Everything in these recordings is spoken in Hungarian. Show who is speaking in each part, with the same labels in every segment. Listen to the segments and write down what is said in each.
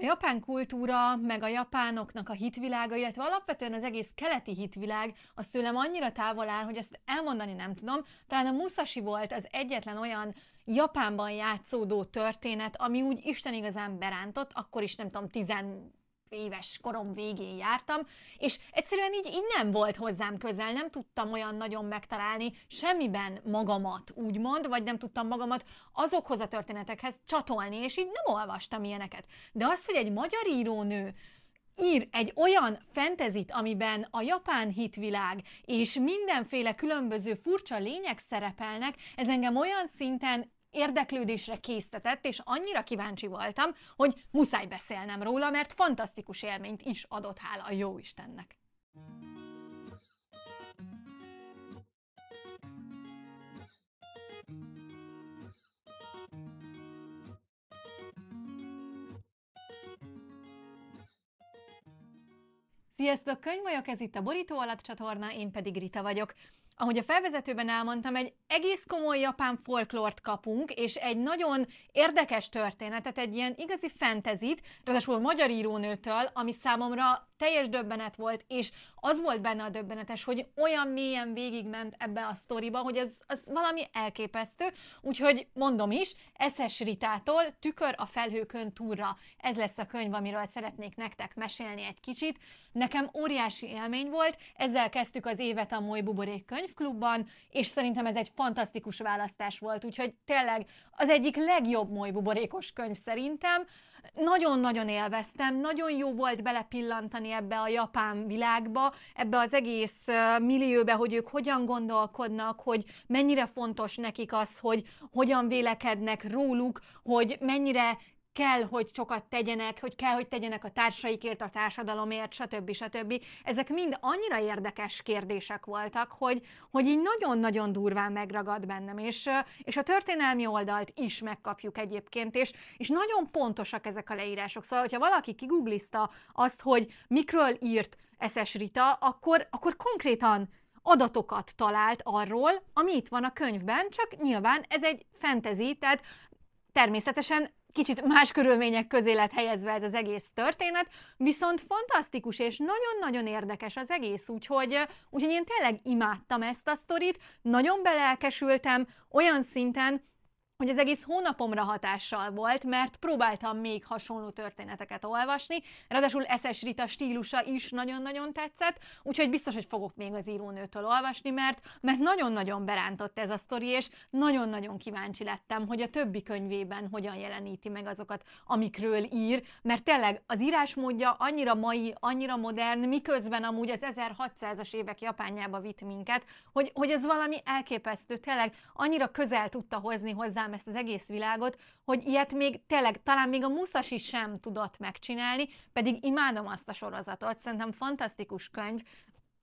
Speaker 1: A japán kultúra, meg a japánoknak a hitvilága, illetve alapvetően az egész keleti hitvilág, az tőlem annyira távol áll, hogy ezt elmondani nem tudom. Talán a Musashi volt az egyetlen olyan Japánban játszódó történet, ami úgy Isten igazán berántott, akkor is nem tudom, tizen éves korom végén jártam, és egyszerűen így, így nem volt hozzám közel, nem tudtam olyan nagyon megtalálni semmiben magamat, úgymond, vagy nem tudtam magamat azokhoz a történetekhez csatolni, és így nem olvastam ilyeneket. De az, hogy egy magyar írónő ír egy olyan fentezit, amiben a japán hitvilág és mindenféle különböző furcsa lények szerepelnek, ez engem olyan szinten érdeklődésre késztetett, és annyira kíváncsi voltam, hogy muszáj beszélnem róla, mert fantasztikus élményt is adott hála a jó Istennek. Sziasztok, könyv vagyok, ez itt a Borító alatt csatorna, én pedig Rita vagyok ahogy a felvezetőben elmondtam, egy egész komoly japán folklort kapunk, és egy nagyon érdekes történetet, egy ilyen igazi fentezit, ráadásul magyar írónőtől, ami számomra teljes döbbenet volt, és az volt benne a döbbenetes, hogy olyan mélyen végigment ebbe a sztoriba, hogy ez, az valami elképesztő, úgyhogy mondom is, Eszes Ritától Tükör a felhőkön túlra. Ez lesz a könyv, amiről szeretnék nektek mesélni egy kicsit. Nekem óriási élmény volt, ezzel kezdtük az évet a Moly Buborék könyv, könyvklubban, és szerintem ez egy fantasztikus választás volt, úgyhogy tényleg az egyik legjobb moly buborékos könyv szerintem. Nagyon-nagyon élveztem, nagyon jó volt belepillantani ebbe a japán világba, ebbe az egész millióbe, hogy ők hogyan gondolkodnak, hogy mennyire fontos nekik az, hogy hogyan vélekednek róluk, hogy mennyire kell, hogy sokat tegyenek, hogy kell, hogy tegyenek a társaikért, a társadalomért, stb. stb. Ezek mind annyira érdekes kérdések voltak, hogy, hogy így nagyon-nagyon durván megragad bennem, és, és a történelmi oldalt is megkapjuk egyébként, és, és nagyon pontosak ezek a leírások. Szóval, hogyha valaki kiguglizta azt, hogy mikről írt SS Rita, akkor, akkor konkrétan adatokat talált arról, ami itt van a könyvben, csak nyilván ez egy fantasy, tehát természetesen kicsit más körülmények közé lett helyezve ez az egész történet, viszont fantasztikus és nagyon-nagyon érdekes az egész, úgyhogy, úgyhogy én tényleg imádtam ezt a sztorit, nagyon belelkesültem, olyan szinten, hogy az egész hónapomra hatással volt, mert próbáltam még hasonló történeteket olvasni, ráadásul SS Rita stílusa is nagyon-nagyon tetszett, úgyhogy biztos, hogy fogok még az írónőtől olvasni, mert, mert nagyon-nagyon berántott ez a sztori, és nagyon-nagyon kíváncsi lettem, hogy a többi könyvében hogyan jeleníti meg azokat, amikről ír, mert tényleg az írásmódja annyira mai, annyira modern, miközben amúgy az 1600-as évek Japánjába vitt minket, hogy, hogy ez valami elképesztő, tényleg annyira közel tudta hozni hozzá utálom ezt az egész világot, hogy ilyet még tényleg, talán még a Musashi sem tudott megcsinálni, pedig imádom azt a sorozatot, szerintem fantasztikus könyv,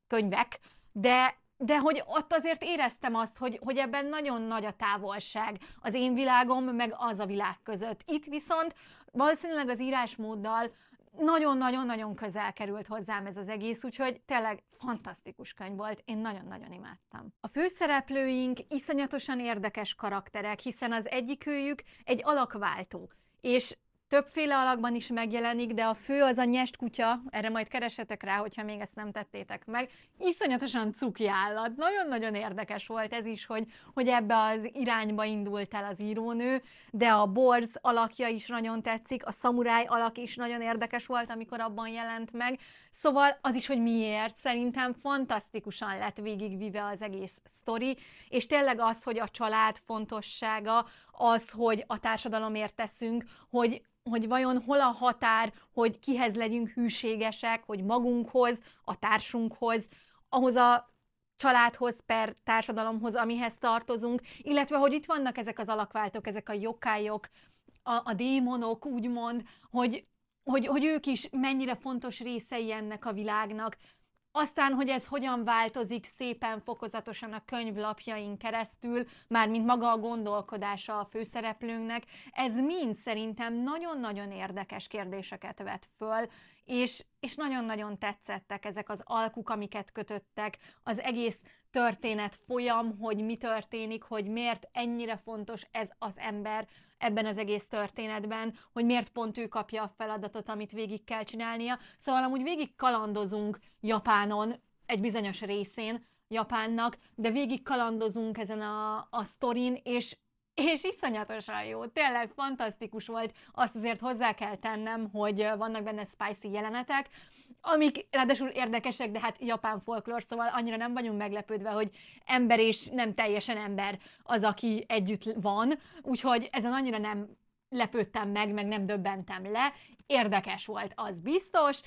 Speaker 1: könyvek, de, de hogy ott azért éreztem azt, hogy, hogy ebben nagyon nagy a távolság az én világom, meg az a világ között. Itt viszont valószínűleg az írásmóddal nagyon-nagyon-nagyon közel került hozzám ez az egész, úgyhogy tényleg fantasztikus könyv volt, én nagyon-nagyon imádtam. A főszereplőink iszonyatosan érdekes karakterek, hiszen az egyikőjük egy alakváltó, és Többféle alakban is megjelenik, de a fő az a nyest kutya, erre majd keresetek rá, hogyha még ezt nem tettétek meg. Iszonyatosan cuki állat, nagyon-nagyon érdekes volt ez is, hogy, hogy ebbe az irányba indult el az írónő, de a borz alakja is nagyon tetszik, a szamuráj alak is nagyon érdekes volt, amikor abban jelent meg. Szóval az is, hogy miért, szerintem fantasztikusan lett végigvive az egész sztori, és tényleg az, hogy a család fontossága, az, hogy a társadalomért teszünk, hogy, hogy vajon hol a határ, hogy kihez legyünk hűségesek, hogy magunkhoz, a társunkhoz, ahhoz a családhoz, per társadalomhoz, amihez tartozunk, illetve hogy itt vannak ezek az alakváltók, ezek a jokályok, a, a démonok, úgymond, hogy, hogy, hogy ők is mennyire fontos részei ennek a világnak, aztán, hogy ez hogyan változik szépen fokozatosan a könyvlapjain keresztül, már mint maga a gondolkodása a főszereplőnknek, ez mind szerintem nagyon-nagyon érdekes kérdéseket vet föl, és, és nagyon-nagyon tetszettek ezek az alkuk, amiket kötöttek, az egész történet folyam, hogy mi történik, hogy miért ennyire fontos ez az ember ebben az egész történetben, hogy miért pont ő kapja a feladatot, amit végig kell csinálnia. Szóval amúgy végig kalandozunk Japánon, egy bizonyos részén Japánnak, de végig kalandozunk ezen a, a sztorin, és és iszonyatosan jó, tényleg fantasztikus volt, azt azért hozzá kell tennem, hogy vannak benne spicy jelenetek, amik ráadásul érdekesek, de hát japán folklór, szóval annyira nem vagyunk meglepődve, hogy ember és nem teljesen ember az, aki együtt van, úgyhogy ezen annyira nem lepődtem meg, meg nem döbbentem le. Érdekes volt, az biztos.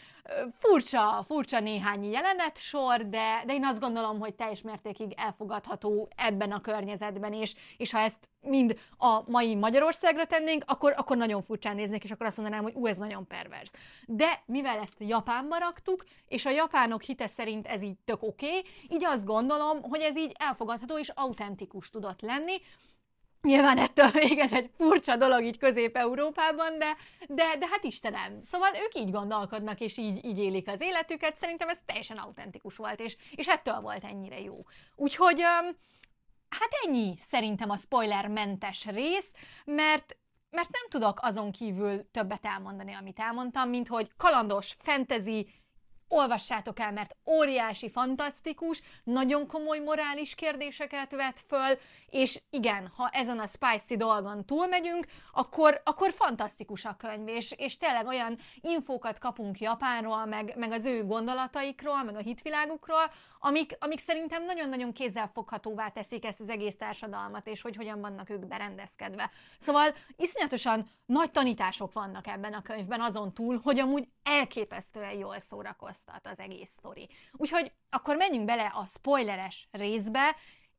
Speaker 1: Furcsa, furcsa néhány jelenet sor, de, de én azt gondolom, hogy teljes mértékig elfogadható ebben a környezetben, és, és ha ezt mind a mai Magyarországra tennénk, akkor, akkor nagyon furcsán néznék, és akkor azt mondanám, hogy ú, ez nagyon pervers. De mivel ezt Japánba raktuk, és a japánok hite szerint ez így tök oké, okay, így azt gondolom, hogy ez így elfogadható és autentikus tudott lenni, Nyilván ettől még ez egy furcsa dolog így Közép-Európában, de, de, de hát Istenem. Szóval ők így gondolkodnak, és így, így élik az életüket. Szerintem ez teljesen autentikus volt, és, és ettől volt ennyire jó. Úgyhogy hát ennyi szerintem a spoilermentes rész, mert mert nem tudok azon kívül többet elmondani, amit elmondtam, mint hogy kalandos, fantasy, olvassátok el, mert óriási, fantasztikus, nagyon komoly morális kérdéseket vet föl, és igen, ha ezen a spicy dolgon túlmegyünk, akkor, akkor fantasztikus a könyv, és, és tényleg olyan infókat kapunk Japánról, meg, meg az ő gondolataikról, meg a hitvilágukról, amik, amik szerintem nagyon-nagyon kézzelfoghatóvá teszik ezt az egész társadalmat, és hogy hogyan vannak ők berendezkedve. Szóval iszonyatosan nagy tanítások vannak ebben a könyvben, azon túl, hogy amúgy elképesztően jól szórakozunk borzasztat az egész sztori. Úgyhogy akkor menjünk bele a spoileres részbe.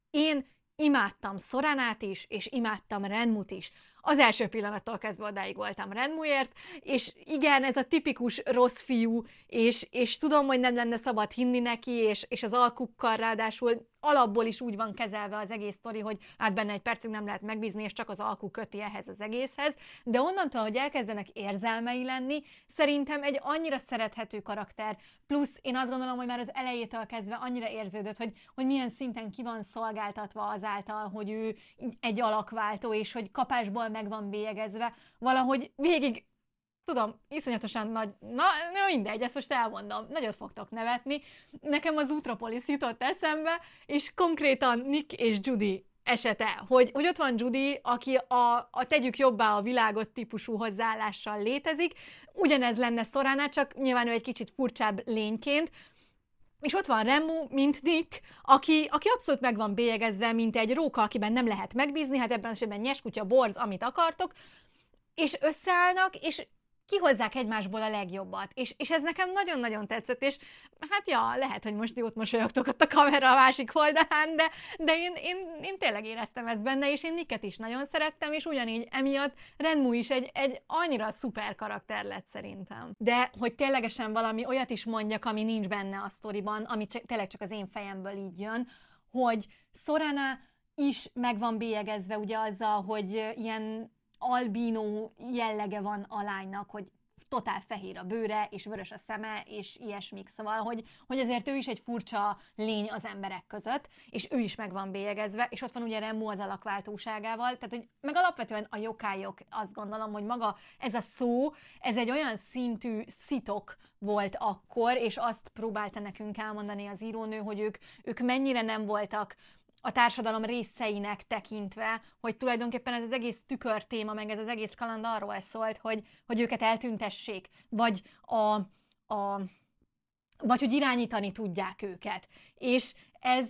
Speaker 1: Én imádtam Szoránát is, és imádtam Renmut is. Az első pillanattól kezdve odáig voltam Renmuért, és igen, ez a tipikus rossz fiú, és, és tudom, hogy nem lenne szabad hinni neki, és, és az alkukkal ráadásul alapból is úgy van kezelve az egész sztori, hogy hát benne egy percig nem lehet megbízni, és csak az alkú köti ehhez az egészhez, de onnantól, hogy elkezdenek érzelmei lenni, szerintem egy annyira szerethető karakter, plusz én azt gondolom, hogy már az elejétől kezdve annyira érződött, hogy, hogy milyen szinten ki van szolgáltatva azáltal, hogy ő egy alakváltó, és hogy kapásból meg van bélyegezve, valahogy végig tudom, iszonyatosan nagy, na, na mindegy, ezt most elmondom, nagyot fogtok nevetni. Nekem az Utropolis jutott eszembe, és konkrétan Nick és Judy esete, hogy, hogy ott van Judy, aki a, a tegyük jobbá a világot típusú hozzáállással létezik, ugyanez lenne Szoránál, csak nyilván ő egy kicsit furcsább lényként, és ott van Remu, mint Nick, aki, aki abszolút meg van bélyegezve, mint egy róka, akiben nem lehet megbízni, hát ebben az esetben nyeskutya, borz, amit akartok, és összeállnak, és kihozzák egymásból a legjobbat, és, és ez nekem nagyon-nagyon tetszett, és hát ja, lehet, hogy most jót mosolyogtok ott a kamera a másik oldalán, de, de én, én, én tényleg éreztem ezt benne, és én Niket is nagyon szerettem, és ugyanígy emiatt Renmu is egy, egy annyira szuper karakter lett szerintem. De hogy ténylegesen valami olyat is mondjak, ami nincs benne a sztoriban, ami csak, tényleg csak az én fejemből így jön, hogy Sorana is meg van bélyegezve ugye azzal, hogy ilyen albínó jellege van a lánynak, hogy totál fehér a bőre, és vörös a szeme, és ilyesmik. Szóval, hogy, hogy azért ő is egy furcsa lény az emberek között, és ő is meg van bélyegezve, és ott van ugye Remu az alakváltóságával, tehát hogy meg alapvetően a jokályok, azt gondolom, hogy maga ez a szó, ez egy olyan szintű szitok volt akkor, és azt próbálta nekünk elmondani az írónő, hogy ők, ők mennyire nem voltak a társadalom részeinek tekintve, hogy tulajdonképpen ez az egész tükörtéma, meg ez az egész kaland arról szólt, hogy, hogy őket eltüntessék, vagy a, a vagy hogy irányítani tudják őket. És ez,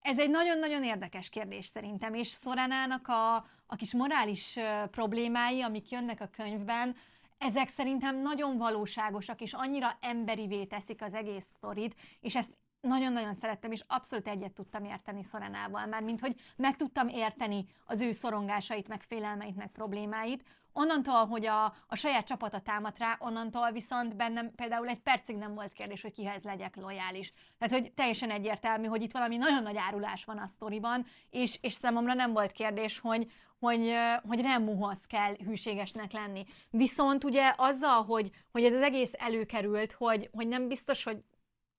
Speaker 1: ez egy nagyon-nagyon érdekes kérdés szerintem, és szoránának a, a kis morális problémái, amik jönnek a könyvben, ezek szerintem nagyon valóságosak, és annyira emberivé teszik az egész sztorit, és ezt nagyon-nagyon szerettem, és abszolút egyet tudtam érteni Szorenával, már mint hogy meg tudtam érteni az ő szorongásait, meg félelmeit, meg problémáit. Onnantól, hogy a, a saját csapata támadt rá, onnantól viszont bennem például egy percig nem volt kérdés, hogy kihez legyek lojális. Tehát, hogy teljesen egyértelmű, hogy itt valami nagyon nagy árulás van a sztoriban, és, és számomra nem volt kérdés, hogy, hogy, hogy Remuhoz kell hűségesnek lenni. Viszont ugye azzal, hogy, hogy ez az egész előkerült, hogy, hogy nem biztos, hogy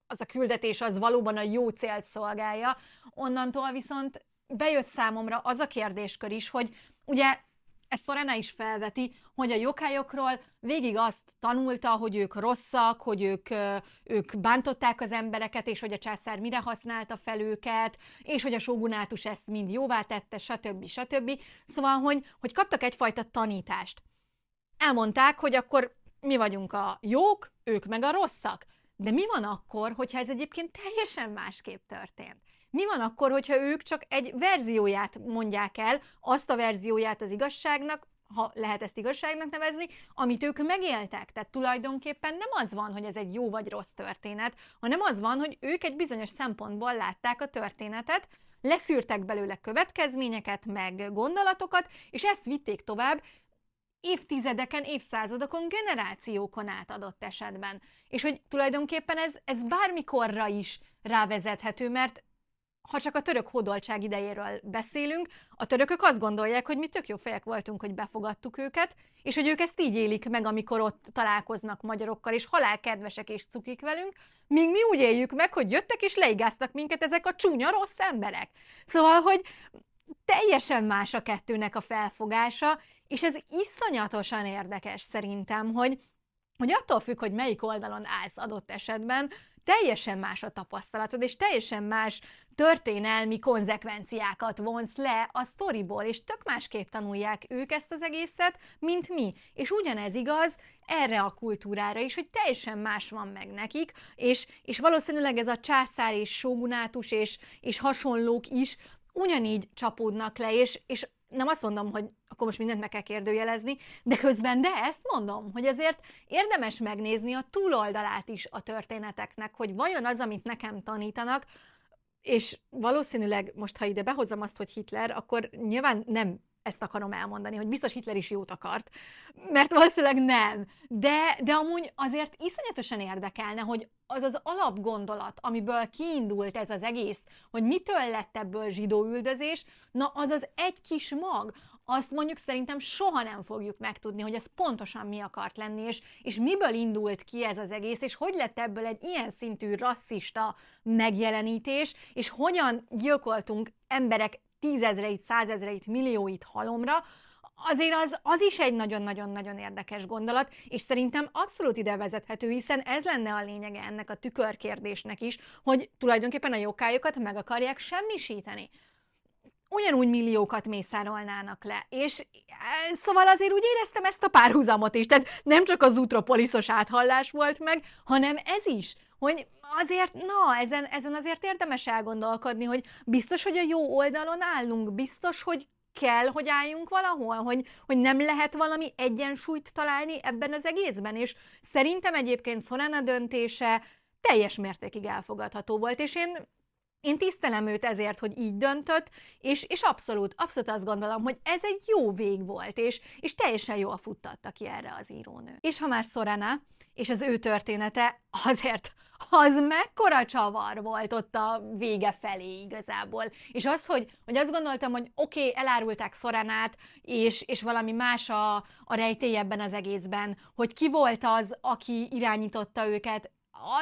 Speaker 1: az a küldetés az valóban a jó célt szolgálja. Onnantól viszont bejött számomra az a kérdéskör is, hogy ugye ezt Szorena is felveti, hogy a jokályokról végig azt tanulta, hogy ők rosszak, hogy ők, ők bántották az embereket, és hogy a császár mire használta fel őket, és hogy a sógunátus ezt mind jóvá tette, stb. stb. Szóval, hogy, hogy kaptak egyfajta tanítást. Elmondták, hogy akkor mi vagyunk a jók, ők meg a rosszak. De mi van akkor, hogyha ez egyébként teljesen másképp történt? Mi van akkor, hogyha ők csak egy verzióját mondják el, azt a verzióját az igazságnak, ha lehet ezt igazságnak nevezni, amit ők megéltek. Tehát tulajdonképpen nem az van, hogy ez egy jó vagy rossz történet, hanem az van, hogy ők egy bizonyos szempontból látták a történetet, leszűrtek belőle következményeket, meg gondolatokat, és ezt vitték tovább, évtizedeken, évszázadokon, generációkon át adott esetben. És hogy tulajdonképpen ez, ez bármikorra is rávezethető, mert ha csak a török hódoltság idejéről beszélünk, a törökök azt gondolják, hogy mi tök jó fejek voltunk, hogy befogadtuk őket, és hogy ők ezt így élik meg, amikor ott találkoznak magyarokkal, és halálkedvesek és cukik velünk, míg mi úgy éljük meg, hogy jöttek és leigáztak minket ezek a csúnya rossz emberek. Szóval, hogy teljesen más a kettőnek a felfogása, és ez iszonyatosan érdekes szerintem, hogy hogy attól függ, hogy melyik oldalon állsz adott esetben, teljesen más a tapasztalatod, és teljesen más történelmi konzekvenciákat vonsz le a sztoriból, és tök másképp tanulják ők ezt az egészet, mint mi. És ugyanez igaz erre a kultúrára is, hogy teljesen más van meg nekik, és, és valószínűleg ez a császár és sógunátus és, és hasonlók is ugyanígy csapódnak le, és, és nem azt mondom, hogy akkor most mindent meg kell kérdőjelezni, de közben de ezt mondom, hogy azért érdemes megnézni a túloldalát is a történeteknek, hogy vajon az, amit nekem tanítanak, és valószínűleg most, ha ide behozom azt, hogy Hitler, akkor nyilván nem ezt akarom elmondani, hogy biztos Hitler is jót akart, mert valószínűleg nem. De, de amúgy azért iszonyatosan érdekelne, hogy az az alapgondolat, amiből kiindult ez az egész, hogy mitől lett ebből zsidó üldözés, na az az egy kis mag, azt mondjuk szerintem soha nem fogjuk megtudni, hogy ez pontosan mi akart lenni, és, és miből indult ki ez az egész, és hogy lett ebből egy ilyen szintű rasszista megjelenítés, és hogyan gyilkoltunk emberek tízezreit, százezreit, millióit halomra, azért az, az is egy nagyon-nagyon-nagyon érdekes gondolat, és szerintem abszolút ide vezethető, hiszen ez lenne a lényege ennek a tükörkérdésnek is, hogy tulajdonképpen a jókájukat meg akarják semmisíteni ugyanúgy milliókat mészárolnának le. És eh, szóval azért úgy éreztem ezt a párhuzamot is, tehát nem csak az utropoliszos áthallás volt meg, hanem ez is, hogy azért, na, ezen, ezen azért érdemes elgondolkodni, hogy biztos, hogy a jó oldalon állunk, biztos, hogy kell, hogy álljunk valahol, hogy, hogy nem lehet valami egyensúlyt találni ebben az egészben, és szerintem egyébként Szorana döntése teljes mértékig elfogadható volt, és én én tisztelem őt ezért, hogy így döntött, és, és abszolút, abszolút azt gondolom, hogy ez egy jó vég volt, és, és teljesen jól futtattak ki erre az írónő. És ha már Szorana, és az ő története azért az mekkora csavar volt ott a vége felé igazából. És az, hogy, hogy azt gondoltam, hogy oké, okay, elárulták Szoranát, és, és valami más a, a rejtély ebben az egészben, hogy ki volt az, aki irányította őket,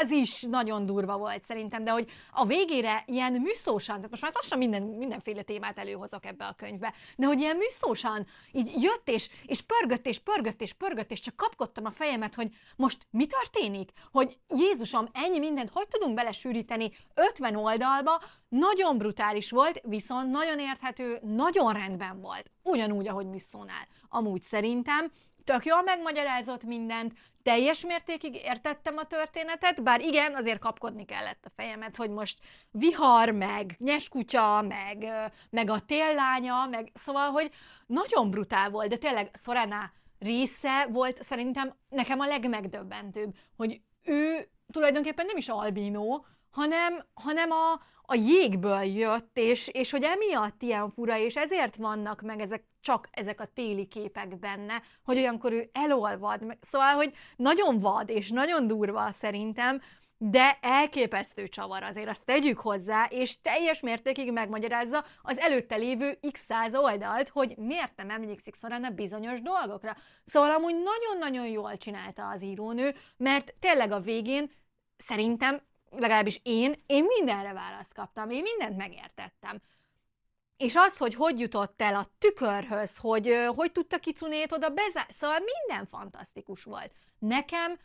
Speaker 1: az is nagyon durva volt szerintem, de hogy a végére ilyen műszósan, tehát most már lassan minden, mindenféle témát előhozok ebbe a könyvbe, de hogy ilyen műszósan így jött és, és pörgött és pörgött és pörgött, és csak kapkodtam a fejemet, hogy most mi történik? Hogy Jézusom, ennyi mindent hogy tudunk belesűríteni 50 oldalba? Nagyon brutális volt, viszont nagyon érthető, nagyon rendben volt. Ugyanúgy, ahogy műszónál. Amúgy szerintem tök jól megmagyarázott mindent, teljes mértékig értettem a történetet, bár igen, azért kapkodni kellett a fejemet, hogy most vihar, meg nyeskutya, meg, meg a téllánya, meg szóval, hogy nagyon brutál volt, de tényleg Szorená része volt szerintem nekem a legmegdöbbentőbb, hogy ő tulajdonképpen nem is albínó, hanem, hanem a, a jégből jött, és, és hogy emiatt ilyen fura, és ezért vannak meg ezek csak ezek a téli képek benne, hogy olyankor ő elolvad. Szóval, hogy nagyon vad, és nagyon durva szerintem, de elképesztő csavar azért, azt tegyük hozzá, és teljes mértékig megmagyarázza az előtte lévő x száz oldalt, hogy miért nem emlékszik Szoran a bizonyos dolgokra. Szóval amúgy nagyon-nagyon jól csinálta az írónő, mert tényleg a végén szerintem, legalábbis én, én mindenre választ kaptam, én mindent megértettem. És az, hogy hogy jutott el a tükörhöz, hogy hogy tudta kicunét oda bezárni, szóval minden fantasztikus volt. Nekem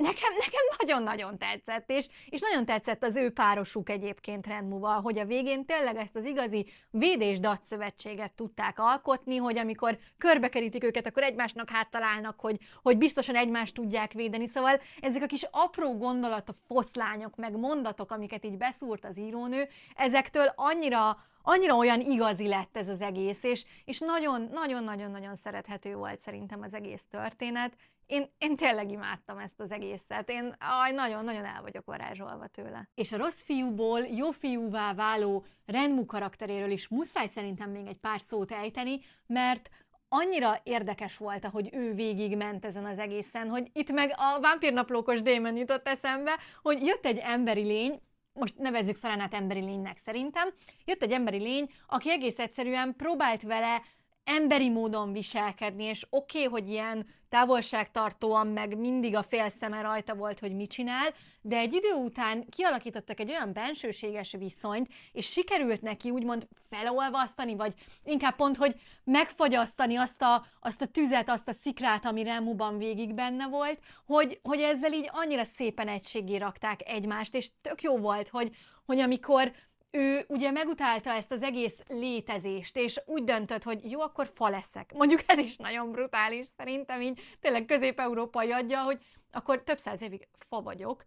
Speaker 1: nekem, nekem nagyon-nagyon tetszett, és, és nagyon tetszett az ő párosuk egyébként rendmúval, hogy a végén tényleg ezt az igazi védés dac szövetséget tudták alkotni, hogy amikor körbekerítik őket, akkor egymásnak háttalálnak, hogy, hogy biztosan egymást tudják védeni, szóval ezek a kis apró a foszlányok, meg mondatok, amiket így beszúrt az írónő, ezektől annyira annyira olyan igazi lett ez az egész, és, és nagyon, nagyon-nagyon-nagyon szerethető volt szerintem az egész történet, én, én tényleg imádtam ezt az egészet. Én nagyon-nagyon el vagyok varázsolva tőle. És a rossz fiúból jó fiúvá váló Renmu karakteréről is muszáj szerintem még egy pár szót ejteni, mert annyira érdekes volt, ahogy ő végigment ezen az egészen, hogy itt meg a vámpírnaplókos Démon jutott eszembe, hogy jött egy emberi lény, most nevezzük Szaránát emberi lénynek szerintem, jött egy emberi lény, aki egész egyszerűen próbált vele emberi módon viselkedni, és oké, okay, hogy ilyen távolságtartóan, meg mindig a szeme rajta volt, hogy mit csinál, de egy idő után kialakítottak egy olyan bensőséges viszonyt, és sikerült neki úgymond felolvasztani, vagy inkább pont, hogy megfagyasztani azt a, azt a tüzet, azt a szikrát, ami Remuban végig benne volt, hogy, hogy ezzel így annyira szépen egységé rakták egymást, és tök jó volt, hogy, hogy amikor ő ugye megutálta ezt az egész létezést, és úgy döntött, hogy jó, akkor fa leszek. Mondjuk ez is nagyon brutális szerintem, így tényleg közép-európai adja, hogy akkor több száz évig fa vagyok,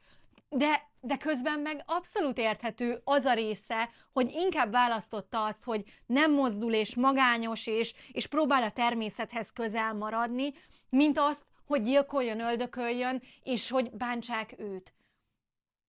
Speaker 1: de, de közben meg abszolút érthető az a része, hogy inkább választotta azt, hogy nem mozdul és magányos, és, és próbál a természethez közel maradni, mint azt, hogy gyilkoljon, öldököljön, és hogy bántsák őt.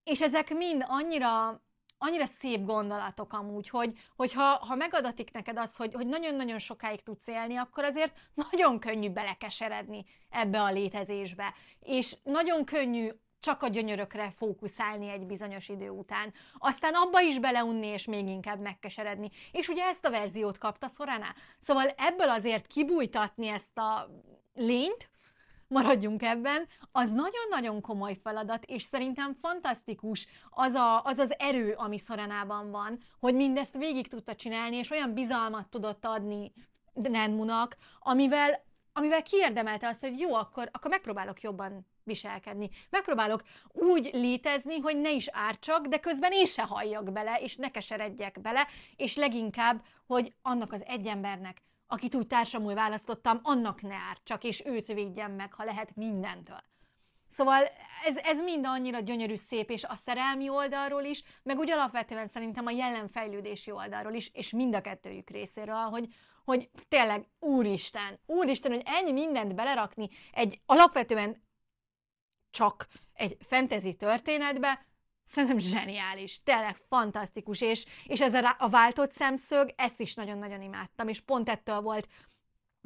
Speaker 1: És ezek mind annyira annyira szép gondolatok amúgy, hogy, hogy ha, ha megadatik neked az, hogy, hogy nagyon-nagyon sokáig tudsz élni, akkor azért nagyon könnyű belekeseredni ebbe a létezésbe. És nagyon könnyű csak a gyönyörökre fókuszálni egy bizonyos idő után. Aztán abba is beleunni, és még inkább megkeseredni. És ugye ezt a verziót kapta Szoraná. Szóval ebből azért kibújtatni ezt a lényt, maradjunk ebben, az nagyon-nagyon komoly feladat, és szerintem fantasztikus az a, az, az erő, ami Szorenában van, hogy mindezt végig tudta csinálni, és olyan bizalmat tudott adni Nenmunak, amivel, amivel kiérdemelte azt, hogy jó, akkor, akkor megpróbálok jobban viselkedni. Megpróbálok úgy létezni, hogy ne is ártsak, de közben én se halljak bele, és ne keseredjek bele, és leginkább, hogy annak az egy embernek, akit úgy társamul választottam, annak ne árt csak, és őt védjem meg, ha lehet mindentől. Szóval ez, ez mind annyira gyönyörű szép, és a szerelmi oldalról is, meg úgy alapvetően szerintem a jelenfejlődési oldalról is, és mind a kettőjük részéről, hogy, hogy tényleg, úristen, úristen, hogy ennyi mindent belerakni egy alapvetően csak egy fantasy történetbe, Szerintem zseniális, tényleg fantasztikus, és, és ez a, a váltott szemszög, ezt is nagyon-nagyon imádtam, és pont ettől volt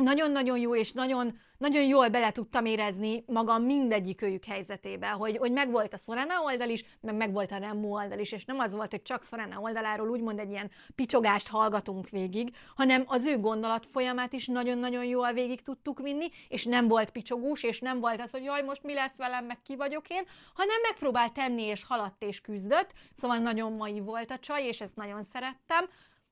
Speaker 1: nagyon-nagyon jó, és nagyon, nagyon jól bele tudtam érezni magam mindegyik őjük helyzetébe, hogy, hogy megvolt a Sorana oldal is, meg volt a Remu oldal is, és nem az volt, hogy csak Sorana oldaláról úgymond egy ilyen picsogást hallgatunk végig, hanem az ő gondolat folyamát is nagyon-nagyon jól végig tudtuk vinni, és nem volt picsogós, és nem volt az, hogy jaj, most mi lesz velem, meg ki vagyok én, hanem megpróbált tenni, és haladt, és küzdött, szóval nagyon mai volt a csaj, és ezt nagyon szerettem,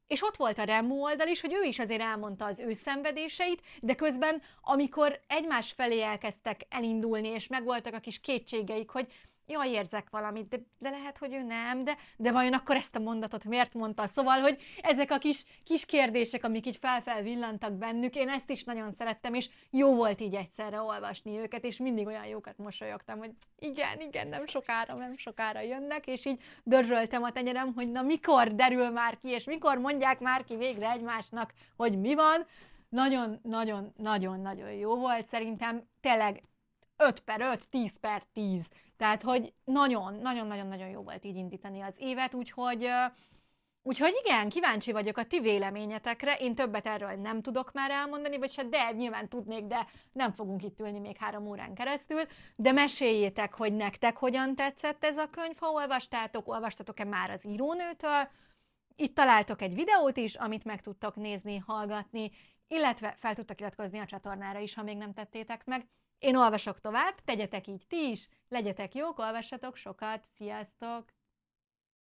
Speaker 1: és ott volt a Remu oldal is, hogy ő is azért elmondta az ő szenvedéseit, de közben, amikor egymás felé elkezdtek elindulni, és megvoltak a kis kétségeik, hogy jaj, érzek valamit, de, de lehet, hogy ő nem, de, de vajon akkor ezt a mondatot miért mondta? Szóval, hogy ezek a kis, kis kérdések, amik így felfel villantak bennük, én ezt is nagyon szerettem, és jó volt így egyszerre olvasni őket, és mindig olyan jókat mosolyogtam, hogy igen, igen, nem sokára, nem sokára jönnek, és így dörzsöltem a tenyerem, hogy na mikor derül már ki, és mikor mondják már ki végre egymásnak, hogy mi van, nagyon-nagyon-nagyon-nagyon jó volt, szerintem tényleg 5 per 5, 10 per 10. Tehát, hogy nagyon-nagyon-nagyon-nagyon jó volt így indítani az évet, úgyhogy Úgyhogy igen, kíváncsi vagyok a ti véleményetekre, én többet erről nem tudok már elmondani, vagy se, de nyilván tudnék, de nem fogunk itt ülni még három órán keresztül, de meséljétek, hogy nektek hogyan tetszett ez a könyv, ha olvastátok, olvastatok-e már az írónőtől, itt találtok egy videót is, amit meg tudtok nézni, hallgatni, illetve fel tudtak iratkozni a csatornára is, ha még nem tettétek meg. Én olvasok tovább, tegyetek így ti is, legyetek jók, olvassatok sokat, sziasztok!